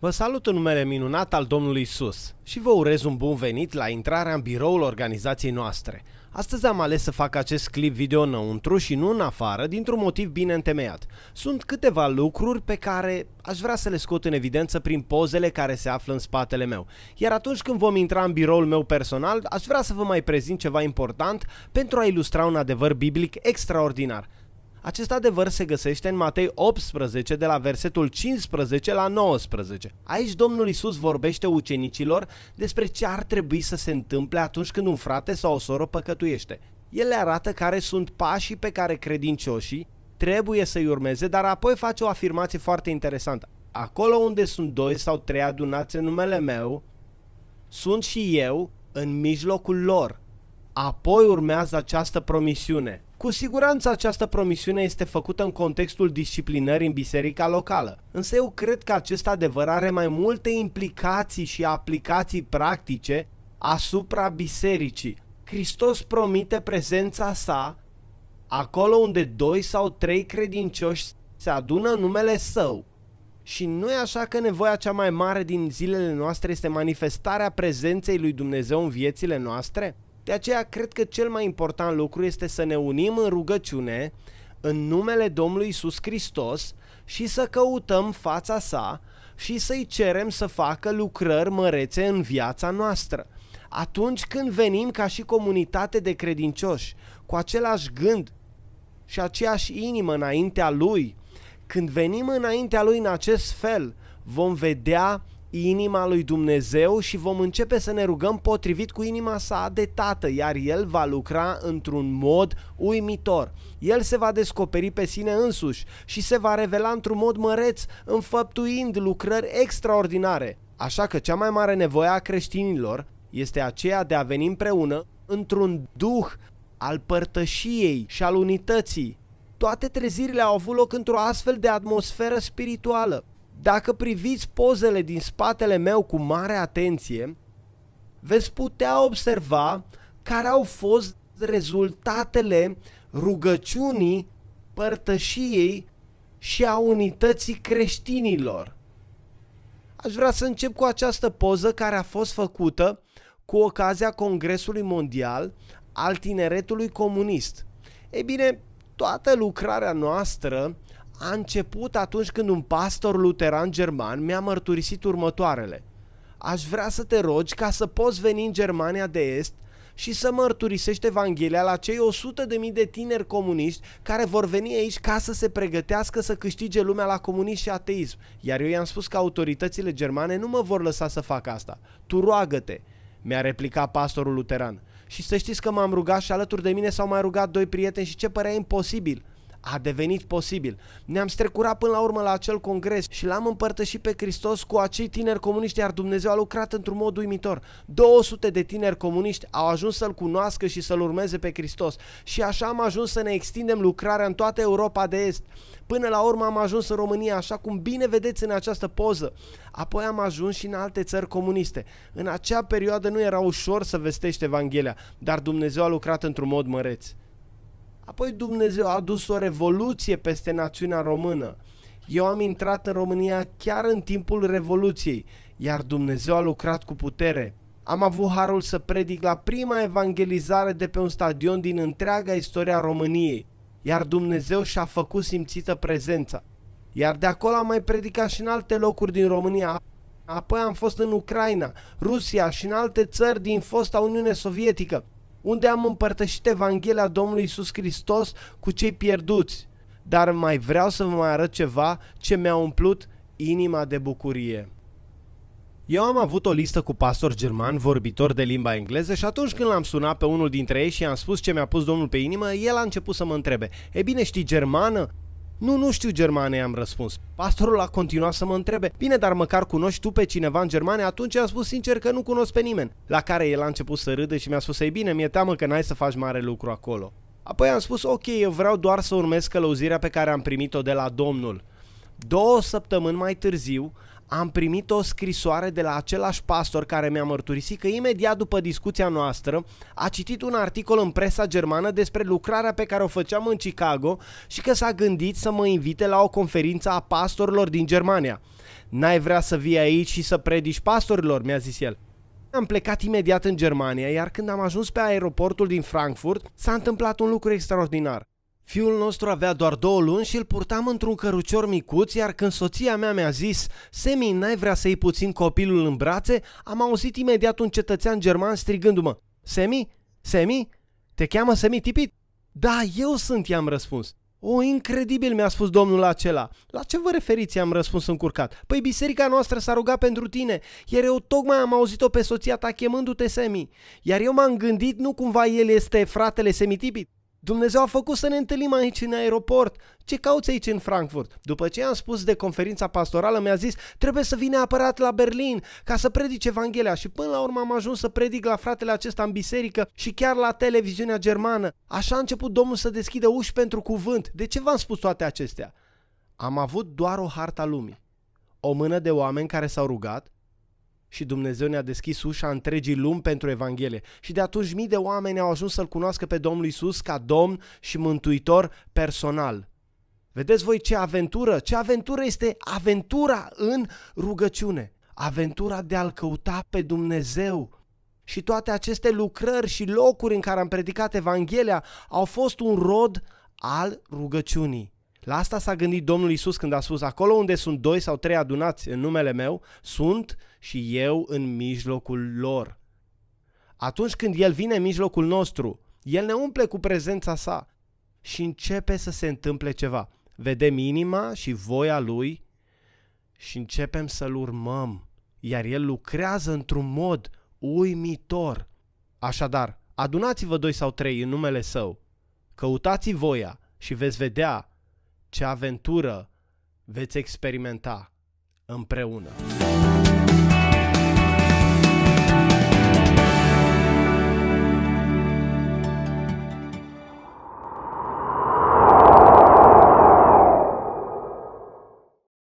Vă salut în numele minunat al Domnului Isus și vă urez un bun venit la intrarea în biroul organizației noastre. Astăzi am ales să fac acest clip video înăuntru și nu în afară, dintr-un motiv bine întemeiat. Sunt câteva lucruri pe care aș vrea să le scot în evidență prin pozele care se află în spatele meu. Iar atunci când vom intra în biroul meu personal, aș vrea să vă mai prezint ceva important pentru a ilustra un adevăr biblic extraordinar – acest adevăr se găsește în Matei 18 de la versetul 15 la 19. Aici Domnul Isus vorbește ucenicilor despre ce ar trebui să se întâmple atunci când un frate sau o soră păcătuiește. El le arată care sunt pașii pe care credincioșii trebuie să-i urmeze, dar apoi face o afirmație foarte interesantă. Acolo unde sunt doi sau trei adunați în numele meu, sunt și eu în mijlocul lor. Apoi urmează această promisiune. Cu siguranță această promisiune este făcută în contextul disciplinării în biserica locală, însă eu cred că acest adevăr are mai multe implicații și aplicații practice asupra bisericii. Hristos promite prezența sa acolo unde doi sau trei credincioși se adună în numele său. Și nu e așa că nevoia cea mai mare din zilele noastre este manifestarea prezenței lui Dumnezeu în viețile noastre? De aceea cred că cel mai important lucru este să ne unim în rugăciune în numele Domnului Isus Hristos și să căutăm fața sa și să-i cerem să facă lucrări mărețe în viața noastră. Atunci când venim ca și comunitate de credincioși, cu același gând și aceeași inimă înaintea lui, când venim înaintea lui în acest fel, vom vedea inima lui Dumnezeu și vom începe să ne rugăm potrivit cu inima sa de tată, iar el va lucra într-un mod uimitor. El se va descoperi pe sine însuși și se va revela într-un mod măreț, înfăptuind lucrări extraordinare. Așa că cea mai mare nevoie a creștinilor este aceea de a veni împreună într-un duh al părtășiei și al unității. Toate trezirile au avut loc într-o astfel de atmosferă spirituală. Dacă priviți pozele din spatele meu cu mare atenție, veți putea observa care au fost rezultatele rugăciunii, părtășiei și a unității creștinilor. Aș vrea să încep cu această poză care a fost făcută cu ocazia Congresului Mondial al Tineretului Comunist. Ei bine, toată lucrarea noastră a început atunci când un pastor luteran german mi-a mărturisit următoarele. Aș vrea să te rogi ca să poți veni în Germania de Est și să mărturisești Evanghelia la cei 100.000 de tineri comuniști care vor veni aici ca să se pregătească să câștige lumea la comunism și ateism. Iar eu i-am spus că autoritățile germane nu mă vor lăsa să fac asta. Tu roagă-te, mi-a replicat pastorul luteran. Și să știți că m-am rugat și alături de mine s-au mai rugat doi prieteni și ce părea imposibil – a devenit posibil. Ne-am strecurat până la urmă la acel congres și l-am împărtășit pe Hristos cu acei tineri comuniști, iar Dumnezeu a lucrat într-un mod uimitor. 200 de tineri comuniști au ajuns să-L cunoască și să-L urmeze pe Hristos. Și așa am ajuns să ne extindem lucrarea în toată Europa de Est. Până la urmă am ajuns în România, așa cum bine vedeți în această poză. Apoi am ajuns și în alte țări comuniste. În acea perioadă nu era ușor să vestești Evanghelia, dar Dumnezeu a lucrat într-un mod măreț. Apoi Dumnezeu a adus o revoluție peste națiunea română. Eu am intrat în România chiar în timpul Revoluției, iar Dumnezeu a lucrat cu putere. Am avut harul să predic la prima evangelizare de pe un stadion din întreaga istoria României, iar Dumnezeu și-a făcut simțită prezența. Iar de acolo am mai predicat și în alte locuri din România, apoi am fost în Ucraina, Rusia și în alte țări din fosta Uniune Sovietică, unde am împărtășit Evanghelia Domnului Isus Hristos cu cei pierduți. Dar mai vreau să vă mai arăt ceva ce mi-a umplut inima de bucurie. Eu am avut o listă cu pastori german vorbitor de limba engleză și atunci când l-am sunat pe unul dintre ei și i-am spus ce mi-a pus domnul pe inimă, el a început să mă întrebe. E bine, știi germană? Nu, nu știu Germania, am răspuns. Pastorul a continuat să mă întrebe. Bine, dar măcar cunoști tu pe cineva în Germania? Atunci am spus sincer că nu cunosc pe nimeni. La care el a început să râde și mi-a spus, ei bine, mi-e teamă că n-ai să faci mare lucru acolo. Apoi am spus, ok, eu vreau doar să urmez călăuzirea pe care am primit-o de la Domnul două săptămâni mai târziu, am primit o scrisoare de la același pastor care mi-a mărturisit că imediat după discuția noastră a citit un articol în presa germană despre lucrarea pe care o făceam în Chicago și că s-a gândit să mă invite la o conferință a pastorilor din Germania. N-ai vrea să vii aici și să predici pastorilor, mi-a zis el. Am plecat imediat în Germania, iar când am ajuns pe aeroportul din Frankfurt, s-a întâmplat un lucru extraordinar. Fiul nostru avea doar două luni și îl purtam într-un cărucior micuț, iar când soția mea mi-a zis, Semi, n-ai vrea să iei puțin copilul în brațe, am auzit imediat un cetățean german strigându-mă, Semi? Semi? Te cheamă Semi Tipit? Da, eu sunt, i-am răspuns. O, incredibil, mi-a spus domnul acela. La ce vă referiți, am răspuns încurcat. Păi biserica noastră s-a rugat pentru tine, iar eu tocmai am auzit-o pe soția ta chemându-te Semi. Iar eu m-am gândit, nu cumva el este fratele Semitipit. Dumnezeu a făcut să ne întâlnim aici în aeroport. Ce cauți aici în Frankfurt? După ce am spus de conferința pastorală, mi-a zis, trebuie să vine apărat la Berlin ca să predice Evanghelia. Și până la urmă am ajuns să predic la fratele acesta în biserică și chiar la televiziunea germană. Așa a început Domnul să deschidă uși pentru cuvânt. De ce v-am spus toate acestea? Am avut doar o harta lumii. O mână de oameni care s-au rugat, și Dumnezeu ne-a deschis ușa întregii lumi pentru Evanghelie. Și de atunci mii de oameni au ajuns să-L cunoască pe Domnul Isus ca Domn și Mântuitor personal. Vedeți voi ce aventură? Ce aventură este aventura în rugăciune. Aventura de a-L căuta pe Dumnezeu și toate aceste lucrări și locuri în care am predicat Evanghelia au fost un rod al rugăciunii. La asta s-a gândit Domnul Isus când a spus, acolo unde sunt doi sau trei adunați în numele meu, sunt și eu în mijlocul lor. Atunci când El vine în mijlocul nostru, El ne umple cu prezența sa și începe să se întâmple ceva. Vedem inima și voia Lui și începem să-L urmăm, iar El lucrează într-un mod uimitor. Așadar, adunați-vă doi sau trei în numele Său, căutați voia și veți vedea ce aventură veți experimenta împreună.